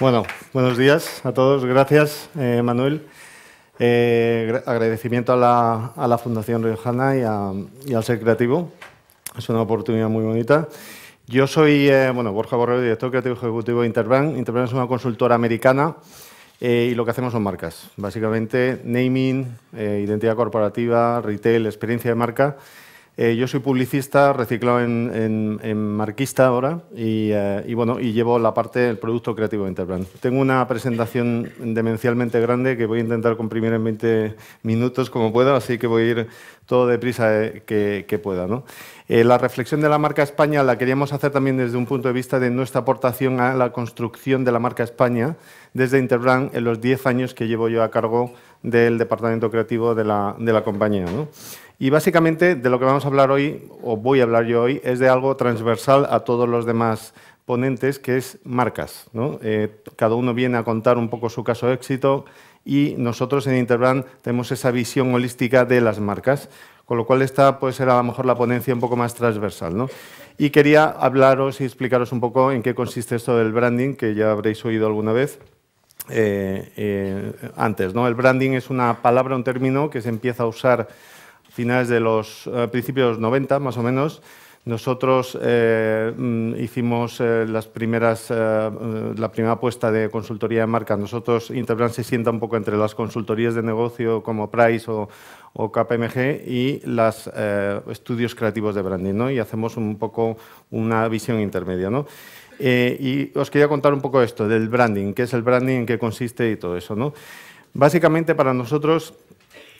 Bueno, buenos días a todos. Gracias, eh, Manuel. Eh, agradecimiento a la, Fundación Riojana y, al Ser Creativo. Es una oportunidad muy bonita. Yo soy eh, bueno, Borja Borrero, director creativo ejecutivo de Interbrand. Interbrand es una consultora americana y lo que hacemos son marcas. Básicamente, naming, identidad corporativa, retail, experiencia de marca. Eh, yo soy publicista, reciclado en, marquista ahora eh, y, bueno, y llevo la parte del producto creativo de Interbrand. Tengo una presentación demencialmente grande que voy a intentar comprimir en 20 minutos como puedo, así que voy a ir todo deprisa eh, que, que pueda. ¿no? Eh, la reflexión de la marca España la queríamos hacer también desde un punto de vista de nuestra aportación a la construcción de la marca España desde Interbrand en los 10 años que llevo yo a cargo del departamento creativo de la, compañía. ¿no? Y básicamente de lo que vamos a hablar hoy, o voy a hablar yo hoy, es de algo transversal a todos los demás ponentes, que es marcas. ¿no? Eh, cada uno viene a contar un poco su caso de éxito, y nosotros en Interbrand tenemos esa visión holística de las marcas, con lo cual esta puede ser a lo mejor la ponencia un poco más transversal. ¿no? Y quería hablaros y explicaros un poco en qué consiste esto del branding, que ya habréis oído alguna vez. Eh, eh, antes. ¿no? El branding es una palabra, un término que se empieza a usar a finales de los eh, principios 90, más o menos, nosotros eh, mm, hicimos eh, las primeras, eh, mm, la primera apuesta de consultoría de marca. Nosotros, Interbrand se sienta un poco entre las consultorías de negocio como Price o, o KPMG y los estudios creativos de branding, ¿no? Y hacemos un poco una visión intermedia, y os quería contar un poco esto del branding, qué es el branding, en qué consiste y todo eso, ¿no? Básicamente para nosotros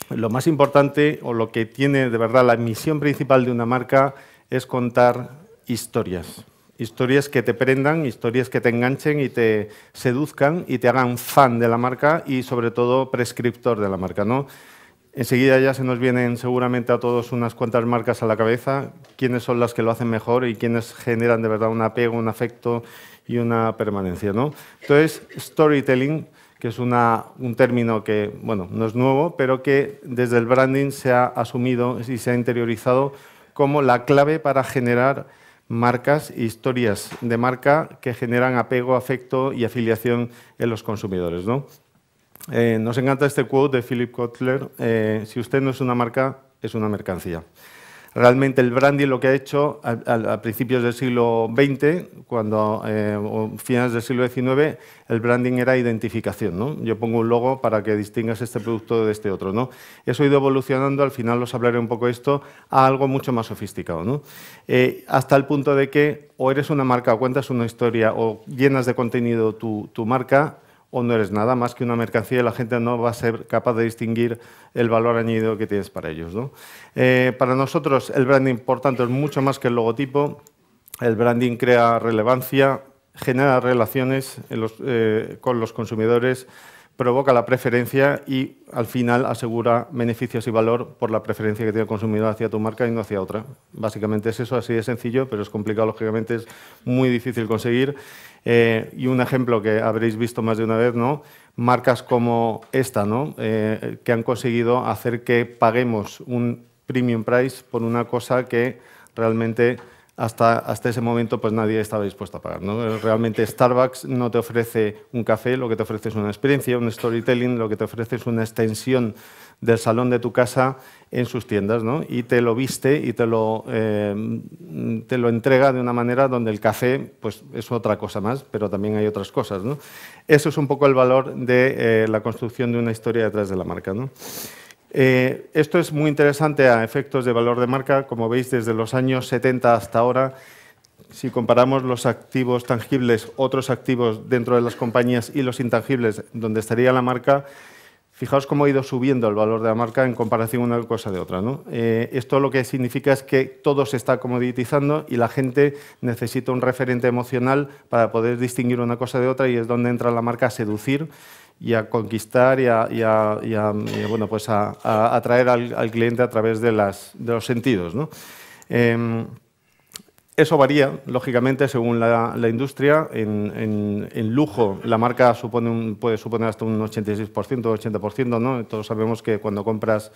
lo más importante o lo que tiene de verdad la misión principal de una marca es contar historias. Historias que te prendan, historias que te enganchen y te seduzcan y te hagan fan de la marca y sobre todo prescriptor de la marca. ¿no? Enseguida ya se nos vienen seguramente a todos unas cuantas marcas a la cabeza, quiénes son las que lo hacen mejor y quiénes generan de verdad un apego, un afecto y una permanencia. ¿no? Entonces, storytelling, que es una, un término que bueno, no es nuevo, pero que desde el branding se ha asumido y se ha interiorizado como la clave para generar marcas e historias de marca que generan apego, afecto y afiliación en los consumidores. ¿no? Eh, nos encanta este quote de Philip Kotler, eh, si usted no es una marca, es una mercancía. Realmente el branding lo que ha hecho a, principios del siglo XX, cuando eh, o finales del siglo XIX, el branding era identificación. ¿no? Yo pongo un logo para que distingas este producto de este otro. ¿no? Eso ha ido evolucionando, al final os hablaré un poco de esto, a algo mucho más sofisticado. ¿no? Eh, hasta el punto de que o eres una marca o cuentas una historia o llenas de contenido tu, tu marca, o no eres nada más que una mercancía y la gente no va a ser capaz de distinguir el valor añadido que tienes para ellos. Eh, para nosotros el branding, por tanto, es mucho más que el logotipo. El branding crea relevancia, genera relaciones eh, con los consumidores, provoca la preferencia y al final asegura beneficios y valor por la preferencia que tiene el consumidor hacia tu marca y no hacia otra. Básicamente es eso, así de sencillo, pero es complicado, lógicamente es muy difícil conseguir. Eh, y un ejemplo que habréis visto más de una vez, ¿no? Marcas como esta, ¿no? Eh, que han conseguido hacer que paguemos un premium price por una cosa que realmente hasta, hasta ese momento pues nadie estaba dispuesto a pagar. ¿no? Realmente Starbucks no te ofrece un café, lo que te ofrece es una experiencia, un storytelling, lo que te ofrece es una extensión del salón de tu casa en sus tiendas ¿no? y te lo viste y te lo, eh, te lo entrega de una manera donde el café pues, es otra cosa más, pero también hay otras cosas. ¿no? Eso es un poco el valor de eh, la construcción de una historia detrás de la marca. ¿no? Eh, esto es muy interesante a efectos de valor de marca. Como veis, desde los años 70 hasta ahora, si comparamos los activos tangibles, otros activos dentro de las compañías y los intangibles, donde estaría la marca, fijaos cómo ha ido subiendo el valor de la marca en comparación una cosa de otra. Eh, esto lo que significa es que todo se está comoditizando y la gente necesita un referente emocional para poder distinguir una cosa de otra y es donde entra la marca a seducir y a conquistar y a, bueno, pues a, atraer al, cliente a través de, las, de los sentidos. Em, eso varía, lógicamente, según la, industria. En, lujo, la marca supone puede suponer hasta un 86%, 80%. ¿no? Todos sabemos que cuando compras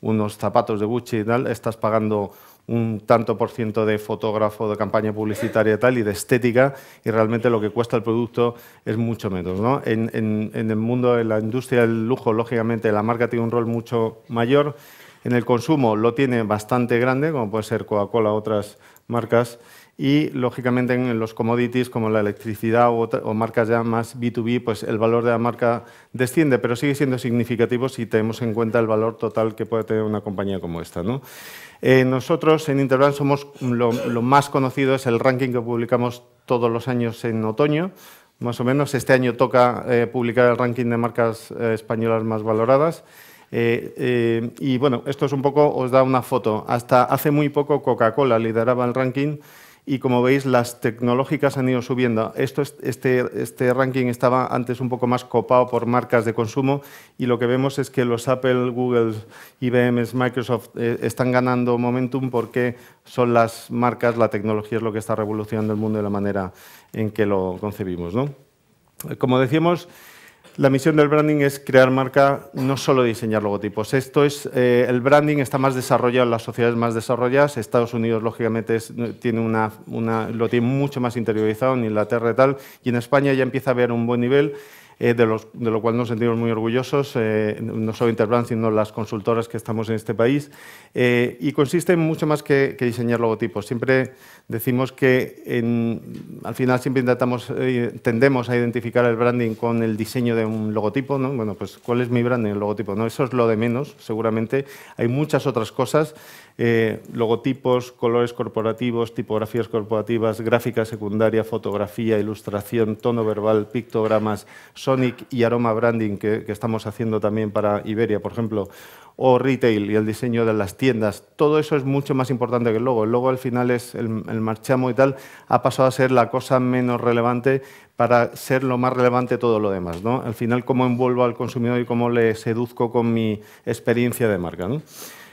unos zapatos de Gucci y tal, estás pagando un tanto por ciento de fotógrafo, de campaña publicitaria y tal, y de estética, y realmente lo que cuesta el producto es mucho menos. ¿no? En, el mundo, en la industria del lujo, lógicamente la marca tiene un rol mucho mayor, en el consumo lo tiene bastante grande, como puede ser Coca-Cola, otras marcas, y lógicamente en los commodities como la electricidad o, marcas ya más B2B, pues el valor de la marca desciende, pero sigue siendo significativo si tenemos en cuenta el valor total que puede tener una compañía como esta. ¿no? Eh, nosotros en Interbrand somos lo, más conocido, es el ranking que publicamos todos los años en otoño, más o menos. Este año toca eh, publicar el ranking de marcas eh, españolas más valoradas. y bueno, esto es un poco, os da una foto. Hasta hace muy poco Coca-Cola lideraba el ranking y como veis las tecnológicas han ido subiendo. Esto, este, este, ranking estaba antes un poco más copado por marcas de consumo y lo que vemos es que los Apple, Google, IBM, Microsoft eh, están ganando momentum porque son las marcas, la tecnología es lo que está revolucionando el mundo de la manera en que lo concebimos. Como decíamos, la misión del branding es crear marca, no solo diseñar logotipos. Esto es, eh, el branding está más desarrollado en las sociedades más desarrolladas. Estados Unidos, lógicamente, eh, tiene una, una, lo tiene mucho más interiorizado, en Inglaterra y tal. Y en España ya empieza a haber un buen nivel. Eh, de, de, lo cual nos sentimos muy orgullosos, eh, no solo Interbrand, sino las consultoras que estamos en este país. Eh, y consiste en mucho más que, diseñar logotipos. Siempre decimos que en, al final siempre intentamos, tendemos a identificar el branding con el diseño de un logotipo. ¿no? Bueno, pues ¿cuál es mi branding, el logotipo? ¿no? Eso es lo de menos, seguramente. Hay muchas otras cosas eh, logotipos, colores corporativos, tipografías corporativas, gráfica secundaria, fotografía, ilustración, tono verbal, pictogramas, sonic y aroma branding que, estamos haciendo también para Iberia, por ejemplo, o retail y el diseño de las tiendas. Todo eso es mucho más importante que el logo. El logo al final es el, marchamo y tal, ha pasado a ser la cosa menos relevante para ser lo más relevante todo lo demás. ¿no? Al final, cómo envuelvo al consumidor y cómo le seduzco con mi experiencia de marca.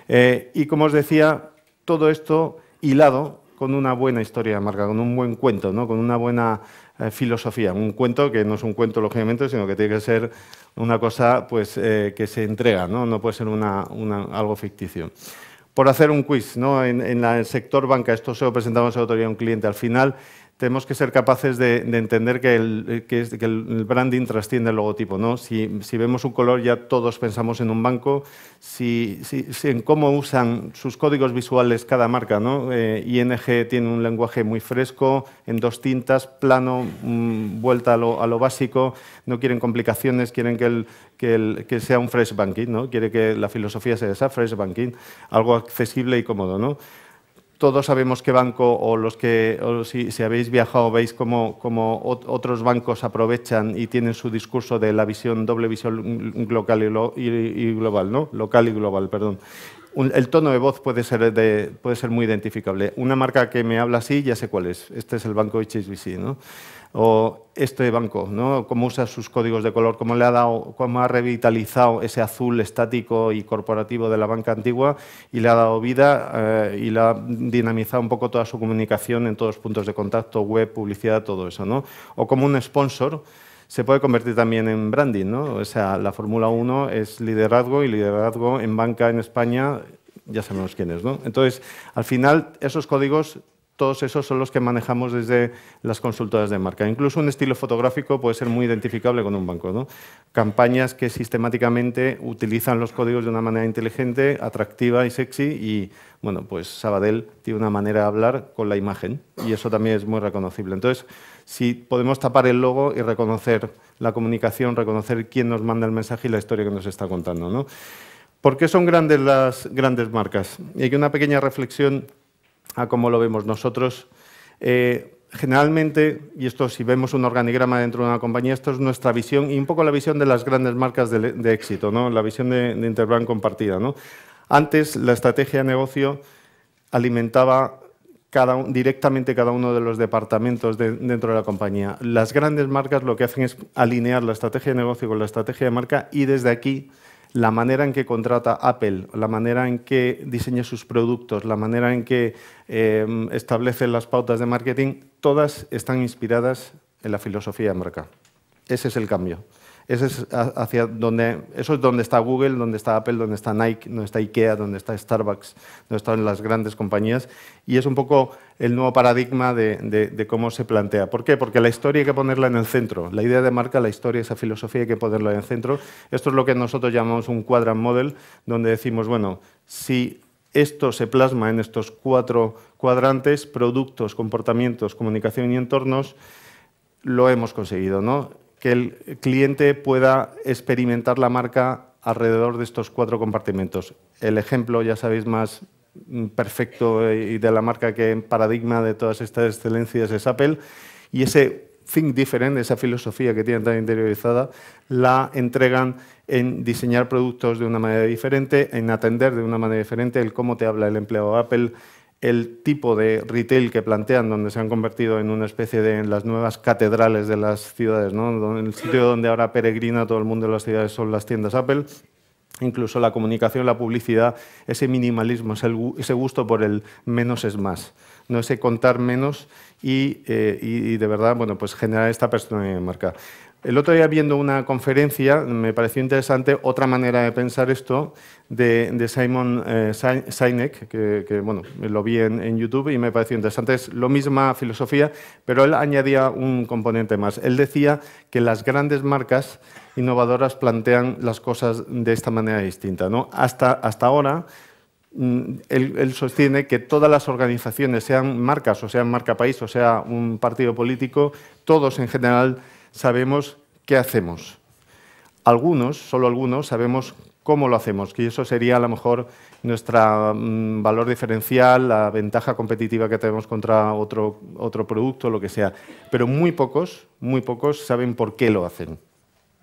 Eh, y como os decía, todo esto hilado con una buena historia marca, con un buen cuento, con una buena eh, filosofía. Un cuento que no es un cuento, lógicamente, sino que tiene que ser una cosa pues, eh, que se entrega, no, puede ser algo ficticio. Por hacer un quiz, ¿no? en, el sector banca, esto se lo presentamos el otro a un cliente, al final tenemos que ser capaces de, entender eh, que el, branding trasciende el logotipo. ¿no? Si, vemos un color, ya todos pensamos en un banco, si, en cómo usan sus códigos visuales cada marca. Eh, ING tiene un lenguaje muy fresco, en dos tintas, plano, mm, vuelta a lo, básico, no quieren complicaciones, quieren que, el, sea un fresh banking, ¿no? quiere que la filosofía sea esa, fresh banking, algo accesible y cómodo. ¿no? todos sabemos qué banco, o los que si, habéis viajado veis cómo, otros bancos aprovechan y tienen su discurso de la visión, doble visión local y, global, ¿no? Local y global, perdón. el tono de voz puede ser, de, puede ser muy identificable. Una marca que me habla así, ya sé cuál es. Este es el banco HSBC, ¿no? o este banco, ¿no? cómo usa sus códigos de color, cómo, le ha dado, cómo ha revitalizado ese azul estático y corporativo de la banca antigua y le ha dado vida eh, y le ha dinamizado un poco toda su comunicación en todos los puntos de contacto, web, publicidad, todo eso. ¿no? O como un sponsor se puede convertir también en branding. ¿no? O sea, la Fórmula 1 es liderazgo y liderazgo en banca en España ya sabemos quién es. ¿no? Entonces, al final, esos códigos todos esos son los que manejamos desde las consultoras de marca. Incluso un estilo fotográfico puede ser muy identificable con un banco. ¿no? Campañas que sistemáticamente utilizan los códigos de una manera inteligente, atractiva y sexy y, bueno, pues Sabadell tiene una manera de hablar con la imagen y eso también es muy reconocible. Entonces, si podemos tapar el logo y reconocer la comunicación, reconocer quién nos manda el mensaje y la historia que nos está contando, ¿no? ¿Por qué son grandes las grandes marcas? Y hay una pequeña reflexión a cómo lo vemos nosotros. Eh, generalmente, y esto si vemos un organigrama dentro de una compañía, esto es nuestra visión y un poco la visión de las grandes marcas de, éxito, ¿no? la visión de, Interbrand compartida. ¿no? Antes, la estrategia de negocio alimentaba cada, directamente cada uno de los departamentos dentro de la compañía. Las grandes marcas lo que hacen es alinear la estrategia de negocio con la estrategia de marca y desde aquí la manera en que contrata Apple, la manera en que diseña sus productos, la manera en que em, establece las pautas de marketing, todas están inspiradas en la filosofía de marca. Ese es el cambio es hacia donde, eso es donde está Google, donde está Apple, donde está Nike, donde está IKEA, donde está Starbucks, donde están las grandes compañías. Y es un poco el nuevo paradigma de, cómo se plantea. ¿Por qué? Porque la historia hay que ponerla en el centro. La idea de marca, la historia, esa filosofía hay que ponerla en el centro. Esto es lo que nosotros llamamos un quadrant model, donde decimos, bueno, si esto se plasma en estos cuatro cuadrantes, productos, comportamientos, comunicación y entornos, lo hemos conseguido. ¿no? que el cliente pueda experimentar la marca alrededor de estos cuatro compartimentos. El ejemplo, ya sabéis, más mm, perfecto y de la marca que paradigma de todas estas excelencias es Apple, y ese think different, esa filosofía que tienen tan interiorizada, la entregan en diseñar productos de una manera diferente, en atender de una manera diferente el cómo te habla el empleado Apple, el tipo de retail que plantean, donde se han convertido en una especie de las nuevas catedrales de las ciudades, ¿no? el sitio donde ahora peregrina todo el mundo de las ciudades son las tiendas Apple, incluso la comunicación, la publicidad, ese minimalismo, ese gusto por el menos es más, no ese contar menos y, eh, de verdad bueno, pues generar esta persona de marca. El otro día viendo una conferencia me pareció interesante otra manera de pensar esto de, Simon eh, Sinek, que, bueno, lo vi en, YouTube y me pareció interesante. Es la misma filosofía, pero él añadía un componente más. Él decía que las grandes marcas innovadoras plantean las cosas de esta manera distinta. ¿no? Hasta, hasta ahora mm, él, él, sostiene que todas las organizaciones, sean marcas o sean marca país o sea un partido político, todos en general sabemos qué hacemos. Algunos, solo algunos, sabemos cómo lo hacemos, que eso sería a lo mejor nuestro mm, valor diferencial, la ventaja competitiva que tenemos contra otro, otro producto, lo que sea. Pero muy pocos, muy pocos saben por qué lo hacen.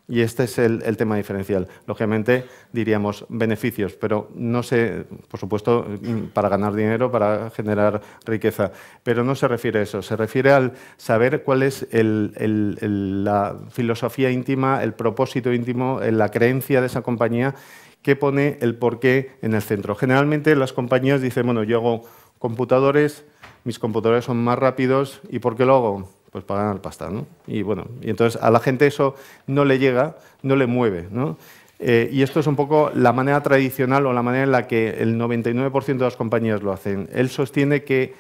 Y este es el, tema diferencial. Lógicamente diríamos beneficios, pero no sé, por supuesto, mm, para ganar dinero, para generar riqueza, pero no se refiere a eso, se refiere al saber cuál es la filosofía íntima, el propósito íntimo, la creencia de esa compañía que pone el porqué en el centro. Generalmente las compañías dicen, bueno, yo hago computadores, mis computadores son más rápidos, ¿y por qué lo hago? pues para al pasta, ¿no? Y bueno, y entonces a la gente eso no le llega, no le mueve, ¿no? Eh, y esto es un poco la manera tradicional o la manera en la que el 99% de las compañías lo hacen. Él sostiene que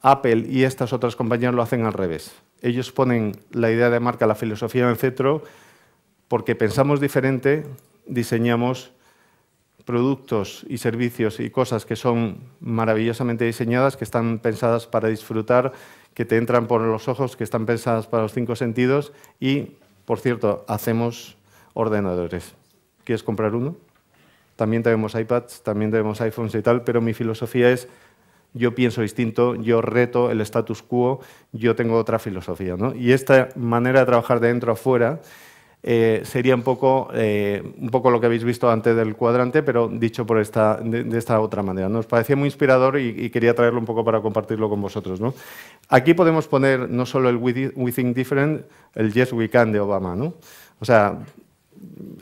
Apple y estas otras compañías lo hacen al revés. Ellos ponen la idea de marca, la filosofía en el centro, porque pensamos diferente, diseñamos productos y servicios y cosas que son maravillosamente diseñadas, que están pensadas para disfrutar, que te entran por los ojos, que están pensadas para los cinco sentidos y, por cierto, hacemos ordenadores. ¿Quieres comprar uno? También tenemos iPads, también tenemos iPhones y tal, pero mi filosofía es yo pienso distinto, yo reto el status quo, yo tengo otra filosofía. ¿no? Y esta manera de trabajar de dentro a fuera eh, sería un poco, eh, un poco lo que habéis visto antes del cuadrante, pero dicho por esta, de, esta otra manera. Nos parecía muy inspirador y, quería traerlo un poco para compartirlo con vosotros. Aquí podemos poner no solo el we, Think Different, el Yes We Can de Obama. ¿no? O sea,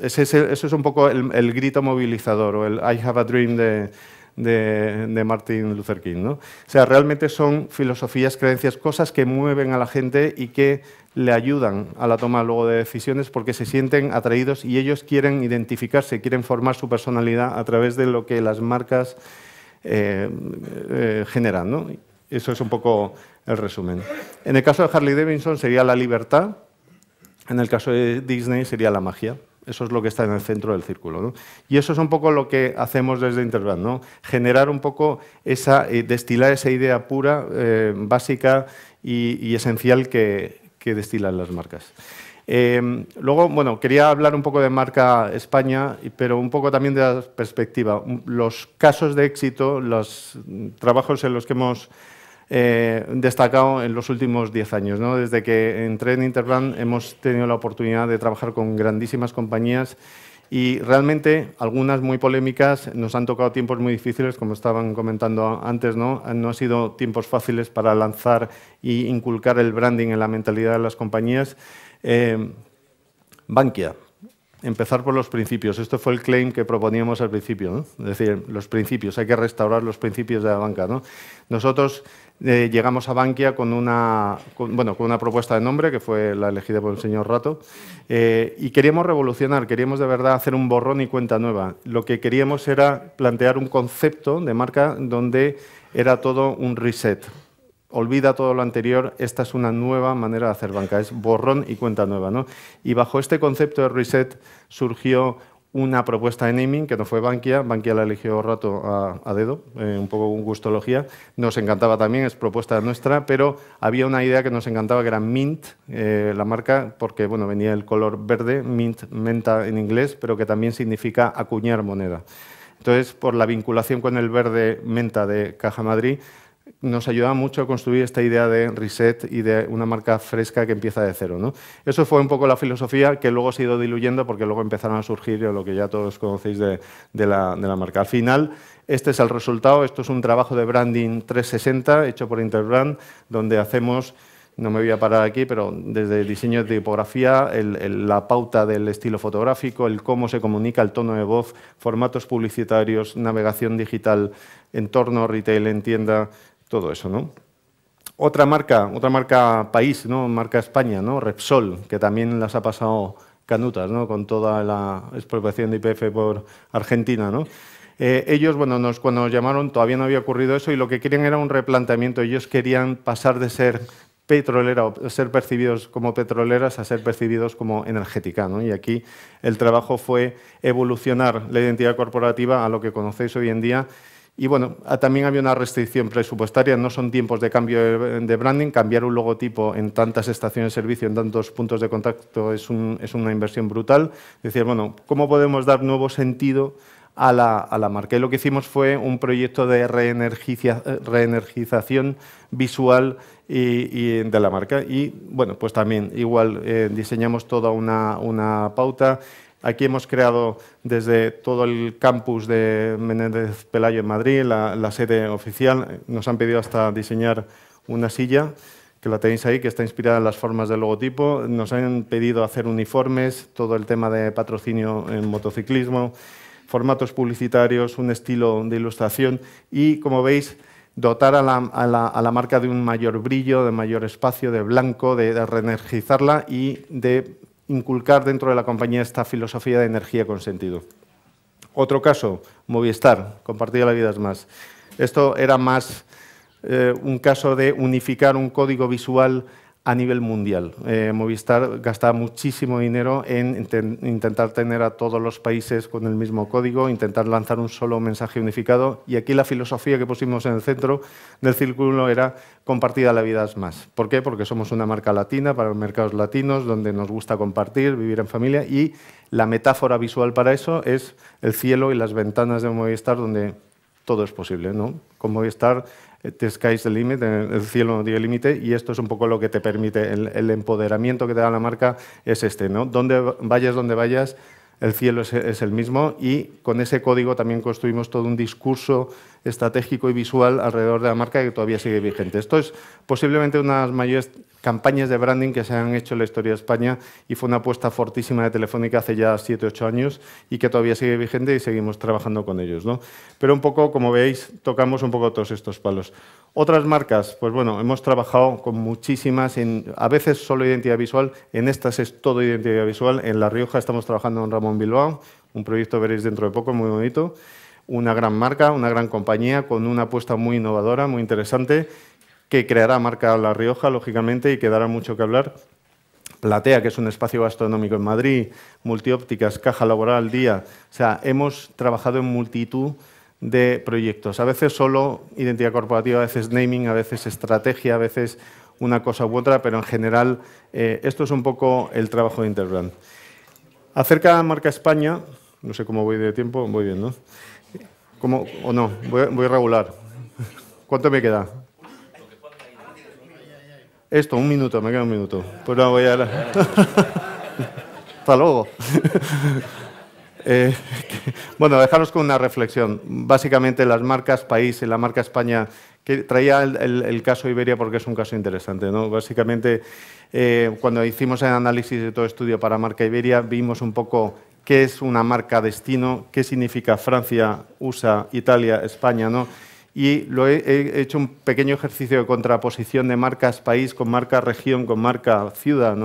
ese, eso es un poco el grito movilizador o el I Have a Dream de de, Martin Luther King. O sea, realmente son filosofías, creencias, cosas que mueven a la gente y que le ayudan a la toma luego de decisiones porque se sienten atraídos y ellos quieren identificarse, quieren formar su personalidad a través de lo que las marcas eh, eh, generan. Eso es un poco el resumen. En el caso de Harley Davidson sería la libertad, en el caso de Disney sería la magia. Eso es lo que está en el centro del círculo. Y eso es un poco lo que hacemos desde Interbrand, ¿no? generar un poco esa, eh, destilar esa idea pura, eh, básica y, esencial que, destilan las marcas. Em, luego, bueno, quería hablar un poco de marca España, pero un poco también de la perspectiva. Los casos de éxito, los trabajos en los que hemos eh, destacado en los últimos 10 años. ¿no? Desde que entré en Interplan hemos tenido la oportunidad de trabajar con grandísimas compañías y realmente algunas muy polémicas nos han tocado tiempos muy difíciles, como estaban comentando antes, ¿no? No han sido tiempos fáciles para lanzar y inculcar el branding en la mentalidad de las compañías. Eh, Bankia, empezar por los principios. Esto fue el claim que proponíamos al principio, Es decir, los principios, hay que restaurar los principios de la banca, Nosotros eh, llegamos a Bankia con una, una propuesta de nombre, que fue la elegida por el señor Rato, eh, y queríamos revolucionar, queríamos de verdad hacer un borrón y cuenta nueva. Lo que queríamos era plantear un concepto de marca donde era todo un reset, olvida todo lo anterior, esta es una nueva manera de hacer banca, es borrón y cuenta nueva. ¿no? Y bajo este concepto de reset surgió una propuesta de naming que no fue Bankia, Bankia la eligió rato a, dedo, eh, un poco con gustología, nos encantaba también, es propuesta nuestra, pero había una idea que nos encantaba que era Mint, eh, la marca, porque bueno, venía el color verde, Mint, menta en inglés, pero que también significa acuñar moneda. Entonces, por la vinculación con el verde menta de Caja Madrid, nos ayuda mucho a construir esta idea de reset y de una marca fresca que empieza de cero. ¿no? Eso fue un poco la filosofía que luego se ha ido diluyendo porque luego empezaron a surgir lo que ya todos conocéis de, la, marca. Al final, este es el resultado. Esto es un trabajo de branding 360 hecho por Interbrand, donde hacemos no me voy a parar aquí, pero desde el diseño de tipografía, la pauta del estilo fotográfico, el cómo se comunica, el tono de voz, formatos publicitarios, navegación digital, entorno retail en tienda, todo eso, ¿no? Otra marca, otra marca país, ¿no? Marca España, ¿no? Repsol, que también las ha pasado canutas, ¿no? Con toda la expropiación de IPF por Argentina, ¿no? Eh, ellos, bueno, nos, cuando nos llamaron todavía no había ocurrido eso y lo que querían era un replanteamiento. Ellos querían pasar de ser petrolera o ser percibidos como petroleras a ser percibidos como energética. Y aquí el trabajo fue evolucionar la identidad corporativa a lo que conocéis hoy en día y bueno, ah, también había una restricción presupuestaria, no son tiempos de cambio de branding, cambiar un logotipo en tantas estaciones de servicio, en tantos puntos de contacto es, es una inversión brutal. Decir, bueno, ¿cómo podemos dar nuevo sentido a la, marca? Y lo que hicimos fue un proyecto de eh, reenergización visual y, de la marca. Y bueno, pues también igual eh, diseñamos toda una, una pauta Aquí hemos creado desde todo el campus de Menéndez Pelayo en Madrid la, sede oficial. Nos han pedido hasta diseñar una silla que la tenéis ahí, que está inspirada en las formas del logotipo. Nos han pedido hacer uniformes, todo el tema de patrocinio en motociclismo, formatos publicitarios, un estilo de ilustración y, como veis, dotar a la, marca de un mayor brillo, de mayor espacio, de blanco, de, de reenergizarla y de inculcar dentro de la compañía esta filosofía de energía con sentido. Otro caso, Movistar, compartir la vida es más. Esto era más eh, un caso de unificar un código visual a nivel mundial. Eh, Movistar gasta muchísimo dinero en intentar tener a todos los países con el mismo código, intentar lanzar un solo mensaje unificado y aquí la filosofía que pusimos en el centro del círculo era compartida la vida es más. ¿Por qué? Porque somos una marca latina para mercados latinos donde nos gusta compartir, vivir en familia y la metáfora visual para eso es el cielo y las ventanas de Movistar donde todo es posible. ¿no? Con Movistar este the Sky is the el cielo no tiene límite, y esto es un poco lo que te permite, el, empoderamiento que te da la marca es este, ¿no? Donde vayas, donde vayas, el cielo es el mismo y con ese código también construimos todo un discurso estratégico y visual alrededor de la marca que todavía sigue vigente. Esto es posiblemente una de las mayores campañas de branding que se han hecho en la historia de España y fue una apuesta fortísima de Telefónica hace ya 7, 8 años y que todavía sigue vigente y seguimos trabajando con ellos. ¿no? Pero un poco, como veis, tocamos un poco todos estos palos. Otras marcas, pues bueno, hemos trabajado con muchísimas, en, a veces solo identidad visual, en estas es todo identidad visual. En La Rioja estamos trabajando en Ramón Bilbao, un proyecto veréis dentro de poco, muy bonito una gran marca, una gran compañía con una apuesta muy innovadora, muy interesante, que creará marca La Rioja, lógicamente, y que dará mucho que hablar. Platea, que es un espacio gastronómico en Madrid, Multiópticas, Caja Laboral, Día. O sea, hemos trabajado en multitud de proyectos. A veces solo identidad corporativa, a veces naming, a veces estrategia, a veces una cosa u otra, pero en general eh, esto es un poco el trabajo de Interbrand. Acerca de Marca España, no sé cómo voy de tiempo, voy bien, ¿no? ¿Cómo? ¿O no? Voy, voy regular. ¿Cuánto me queda? Esto, un minuto, me queda un minuto. Pues no, voy a... Hasta luego. Eh, bueno, dejaros con una reflexión. Básicamente las marcas país y la marca España, que traía el, caso Iberia porque es un caso interesante. ¿no? Básicamente, eh, cuando hicimos el análisis de todo estudio para marca Iberia, vimos un poco qué es una marca destino, qué significa Francia, USA, Italia, España, ¿no? Y lo he, hecho un pequeño ejercicio de contraposición de marcas país con marca región, con marca ciudad,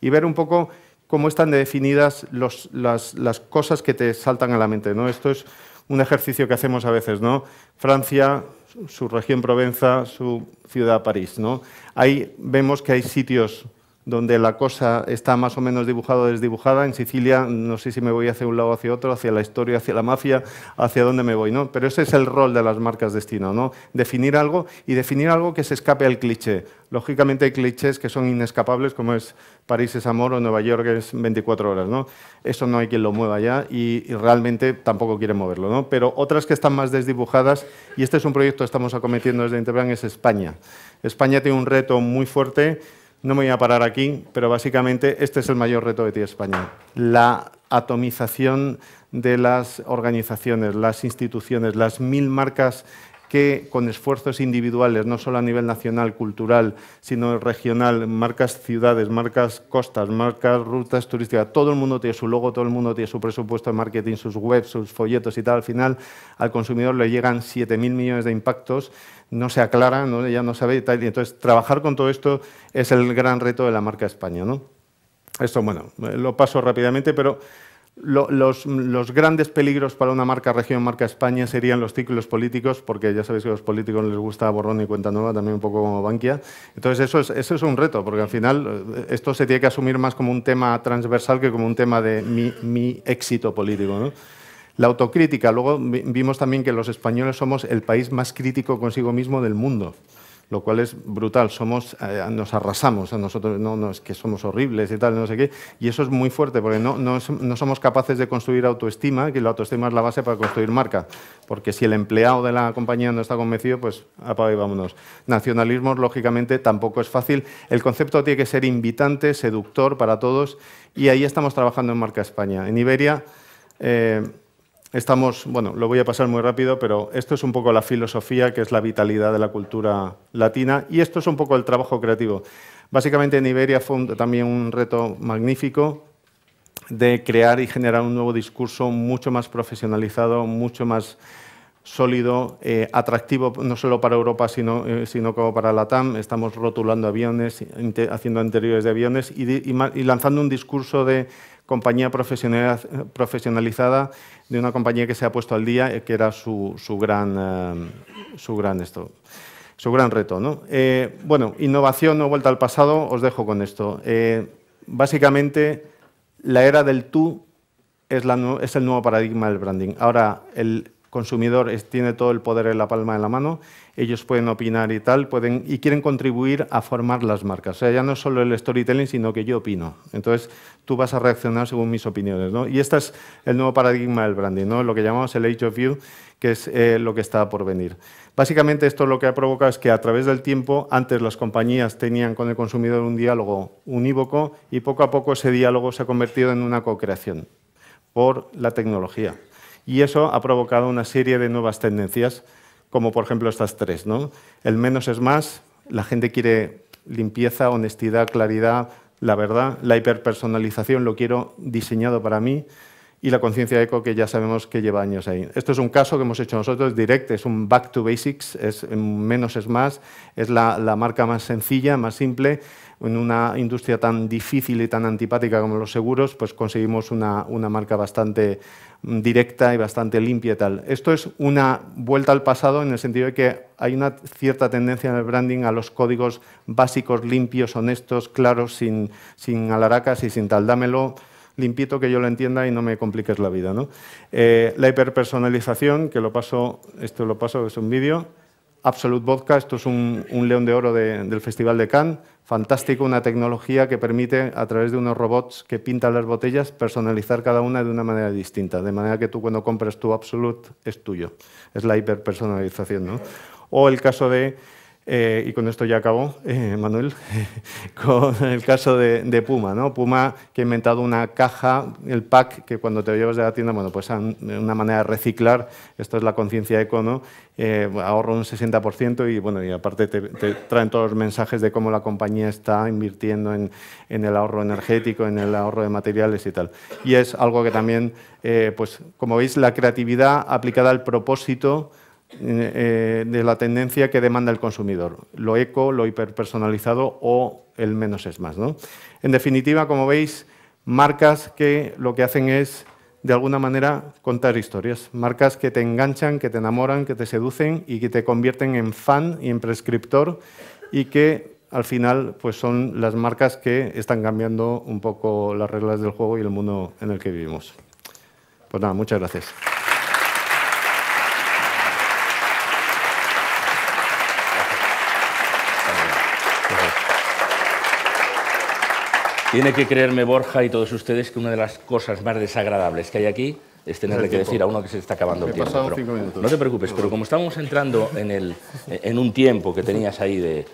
Y ver un poco cómo están definidas las, cosas que te saltan a la mente, ¿no? Esto es un ejercicio que hacemos a veces, ¿no? Francia, su región Provenza, su ciudad París, ¿no? Ahí vemos que hay sitios donde la cosa está más o menos dibujada o desdibujada. En Sicilia no sé si me voy hacia un lado o hacia otro, hacia la historia, hacia la mafia, hacia dónde me voy, ¿no? Pero ese es el rol de las marcas destino, ¿no? Definir algo y definir algo que se escape al cliché. Lógicamente hay clichés que son inescapables, como es París es amor o Nueva York es 24 horas, ¿no? Eso no hay quien lo mueva ya y, realmente tampoco quiere moverlo, Pero otras que están más desdibujadas, y este es un proyecto que estamos acometiendo desde Interbrand, es España. España tiene un reto muy fuerte no me voy a parar aquí, pero básicamente este es el mayor reto de TI España. La atomización de las organizaciones, las instituciones, las mil marcas que con esfuerzos individuales, no solo a nivel nacional, cultural, sino regional, marcas ciudades, marcas costas, marcas rutas turísticas, todo el mundo tiene su logo, todo el mundo tiene su presupuesto de marketing, sus webs, sus folletos y tal, al final al consumidor le llegan 7.000 millones de impactos, no se aclara, ¿no? ya no sabe y entonces trabajar con todo esto es el gran reto de la marca España. ¿no? Esto, bueno, lo paso rápidamente, pero los, grandes peligros para una marca región, marca España, serían los ciclos políticos, porque ya sabéis que a los políticos les gusta borrón y cuenta nueva, también un poco como Bankia. Entonces, eso es, un reto, porque al final eh, esto se tiene que asumir más como un tema transversal que como un tema de mi, éxito político. La autocrítica. Luego vimos también que los españoles somos el país más crítico consigo mismo del mundo lo cual es brutal. Somos, eh, nos arrasamos a nosotros, no, es que somos horribles y tal, no sé qué. Y eso es muy fuerte porque no, no, somos capaces de construir autoestima, que la autoestima es la base para construir marca. Porque si el empleado de la compañía no está convencido, pues apaga y vámonos. Nacionalismo, lógicamente, tampoco es fácil. El concepto tiene que ser invitante, seductor para todos. Y ahí estamos trabajando en Marca España. En Iberia. Eh, estamos, bueno, lo voy a pasar muy rápido, pero esto es un poco la filosofía que es la vitalidad de la cultura latina y esto es un poco el trabajo creativo. Básicamente en Iberia fue también un reto magnífico de crear y generar un nuevo discurso mucho más profesionalizado, mucho más sólido, eh, atractivo no solo para Europa, sino, eh, sino como para la TAM. Estamos rotulando aviones, haciendo anteriores de aviones y lanzando un discurso de compañía profesionalizada de una compañía que se ha puesto al día, eh, que era su, gran, eh, su gran esto su gran reto. ¿no? Eh, bueno, innovación no vuelta al pasado, os dejo con esto. básicamente, la era del tú es, la, es, el nuevo paradigma del branding. Ahora, el, consumidor tiene todo el poder en la palma de la mano, ellos pueden opinar y tal, pueden, y quieren contribuir a formar las marcas. O sea, ya no es solo el storytelling, sino que yo opino. Entonces, tú vas a reaccionar según mis opiniones. ¿no? Y este es el nuevo paradigma del branding, lo que llamamos el Age of View, que es eh, lo que está por venir. Básicamente esto lo que ha provocado es que a través del tiempo, antes las compañías tenían con el consumidor un diálogo unívoco y poco a poco ese diálogo se ha convertido en una co-creación por la tecnología y eso ha provocado una serie de nuevas tendencias, como por ejemplo estas tres. El menos es más, la gente quiere limpieza, honestidad, claridad, la verdad, la hiperpersonalización lo quiero diseñado para mí, y la conciencia eco que ya sabemos que lleva años ahí. Esto es un caso que hemos hecho nosotros, direct, es un back to basics, es menos es más, es la, marca más sencilla, más simple, en una industria tan difícil y tan antipática como los seguros, pues conseguimos una, marca bastante directa y bastante limpia y tal. Esto es una vuelta al pasado en el sentido de que hay una cierta tendencia en el branding a los códigos básicos, limpios, honestos, claros, sin, sin alaracas y sin tal. Dámelo, limpito que yo lo entienda y no me compliques la vida. ¿no? Eh, la hiperpersonalización, que lo paso, esto lo paso, es un vídeo. Absolute Vodka, esto es un, león de oro del Festival de Cannes. Fantástico, una tecnología que permite, a través de unos robots que pintan las botellas, personalizar cada una de una manera distinta. De manera que tú cuando compras tu Absolute es tuyo. Es la hiperpersonalización. ¿no? O el caso de eh, y con esto ya acabo, eh, Manuel, con el caso de, Puma. ¿no? Puma que ha inventado una caja, el pack, que cuando te lo llevas de la tienda, bueno, pues una manera de reciclar, esto es la conciencia eco, ¿no? Eh, ahorro un 60% y, bueno, y aparte te, te, traen todos los mensajes de cómo la compañía está invirtiendo en, en, el ahorro energético, en el ahorro de materiales y tal. Y es algo que también, eh, pues como veis, la creatividad aplicada al propósito, eh, de la tendencia que demanda el consumidor, lo eco, lo hiperpersonalizado o el menos es más. En definitiva, como veis, marcas que lo que hacen es, de alguna manera, contar historias, marcas que te enganchan, que te enamoran, que te seducen y que te convierten en fan y en prescriptor y que al final pues son las marcas que están cambiando un poco las reglas del juego y el mundo en el que vivimos. Pues nada, muchas gracias. Tiene que creerme Borja y todos ustedes que una de las cosas más desagradables que hay aquí es tenerle que decir a uno que se está acabando el tiempo. no te preocupes, pero como estamos entrando en, un tiempo que tenías ahí de,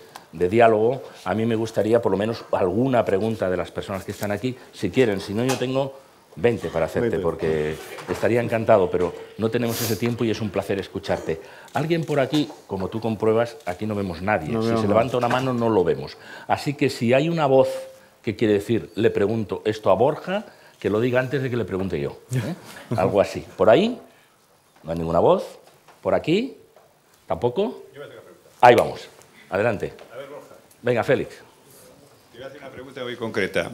diálogo, a mí me gustaría por lo menos alguna pregunta de las personas que están aquí, si quieren. Si no, yo tengo 20 para hacerte, porque estaría encantado, pero no tenemos ese tiempo y es un placer escucharte. Alguien por aquí, como tú compruebas, aquí no vemos nadie. si se levanta una mano, no lo vemos. Así que si hay una voz ¿Qué quiere decir? Le pregunto esto a Borja, que lo diga antes de que le pregunte yo. ¿eh? Algo así. Por ahí, no hay ninguna voz. Por aquí, tampoco. Ahí vamos. Adelante. Venga, Félix. Te voy a hacer una pregunta muy concreta.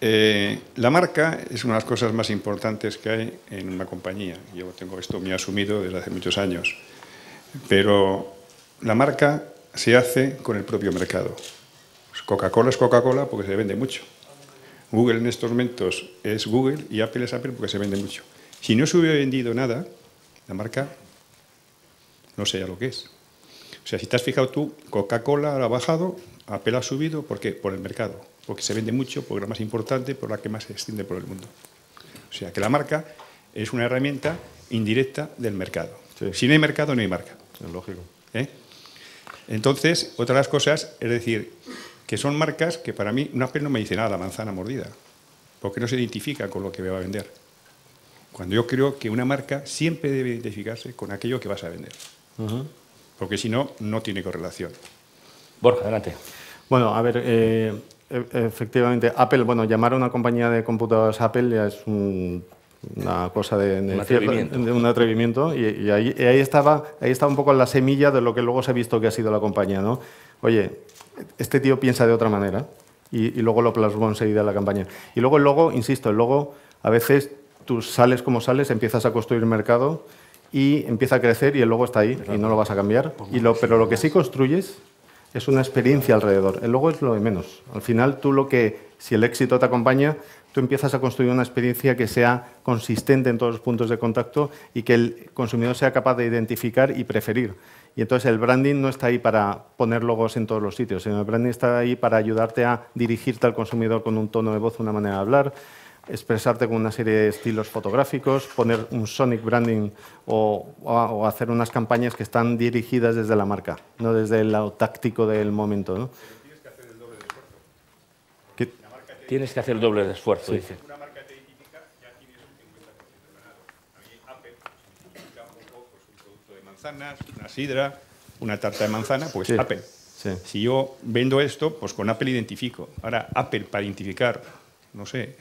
Eh, la marca es una de las cosas más importantes que hay en una compañía. Yo tengo esto muy asumido desde hace muchos años. Pero la marca se hace con el propio mercado. Coca-Cola es Coca-Cola porque se vende mucho. Google en estos momentos es Google y Apple es Apple porque se vende mucho. Si no se hubiera vendido nada, la marca no sería lo que es. O sea, si te has fijado tú, Coca-Cola ha bajado, Apple ha subido, ¿por qué? Por el mercado, porque se vende mucho, porque es la más importante, por la que más se extiende por el mundo. O sea, que la marca es una herramienta indirecta del mercado. Si no hay mercado, no hay marca. Es lógico. ¿Eh? Entonces, otra de las cosas, es decir, que son marcas que para mí una Apple no me dice nada, la manzana mordida, porque no se identifica con lo que me va a vender. Cuando yo creo que una marca siempre debe identificarse con aquello que vas a vender, porque si no, no tiene correlación. Borja, adelante. Bueno, a ver, eh, e-, efectivamente, Apple, bueno, llamar a una compañía de computadoras Apple ya es una cosa de, un atrevimiento, y, ahí, estaba ahí estaba un poco la semilla de lo que luego se ha visto que ha sido la compañía no oye este tío piensa de otra manera y, luego lo plasmó enseguida en la campaña. Y luego el logo, insisto, el logo a veces tú sales como sales, empiezas a construir mercado y empieza a crecer y el logo está ahí y no lo vas a cambiar. pero lo que sí construyes es una experiencia alrededor. El logo es lo de menos. Al final tú lo que, si el éxito te acompaña, tú empiezas a construir una experiencia que sea consistente en todos los puntos de contacto y que el consumidor sea capaz de identificar y preferir. Y entonces el branding no está ahí para poner logos en todos los sitios, sino el branding está ahí para ayudarte a dirigirte al consumidor con un tono de voz, una manera de hablar, expresarte con una serie de estilos fotográficos, poner un sonic branding o, hacer unas campañas que están dirigidas desde la marca, no desde el lado táctico del momento. ¿no? Tienes que hacer el doble de esfuerzo. Tienes que hacer el doble de esfuerzo, dice. manzanas, una sidra, una tarta de manzana, pues Apple. Si yo vendo esto, pues con Apple identifico. Ahora, Apple para identificar, no sé,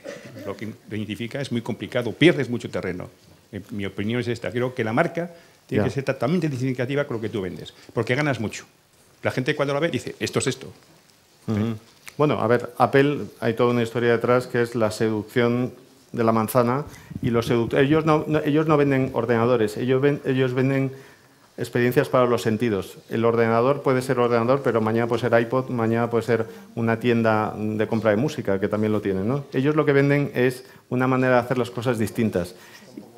lo que identifica es muy complicado, pierdes mucho terreno. Eh, mi opinión es esta. Creo que la marca tiene que ser totalmente identificativa con lo que tú vendes, porque ganas mucho. La gente cuando la ve dice, esto es esto. Bueno, a ver, Apple, hay toda una historia detrás que es la seducción de la manzana y los ellos no, ellos no venden ordenadores, ellos, ven, ellos venden experiencias para los sentidos. El ordenador puede ser ordenador, pero mañana puede ser iPod, mañana puede ser una tienda de compra de música, que también lo tienen. Ellos lo que venden es una manera de hacer las cosas distintas.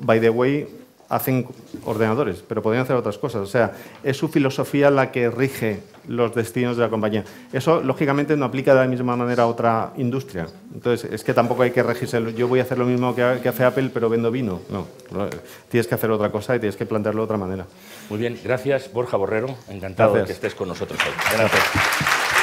By the way, hacen ordenadores, pero podrían hacer otras cosas. O sea, es su filosofía la que rige los destinos de la compañía. Eso, lógicamente, no aplica de la misma manera a otra industria. Entonces, es que tampoco hay que regirse. Yo voy a hacer lo mismo que hace Apple, pero vendo vino. No, tienes que hacer otra cosa y tienes que plantearlo de otra manera. Muy bien, gracias Borja Borrero, encantado de que estés con nosotros hoy.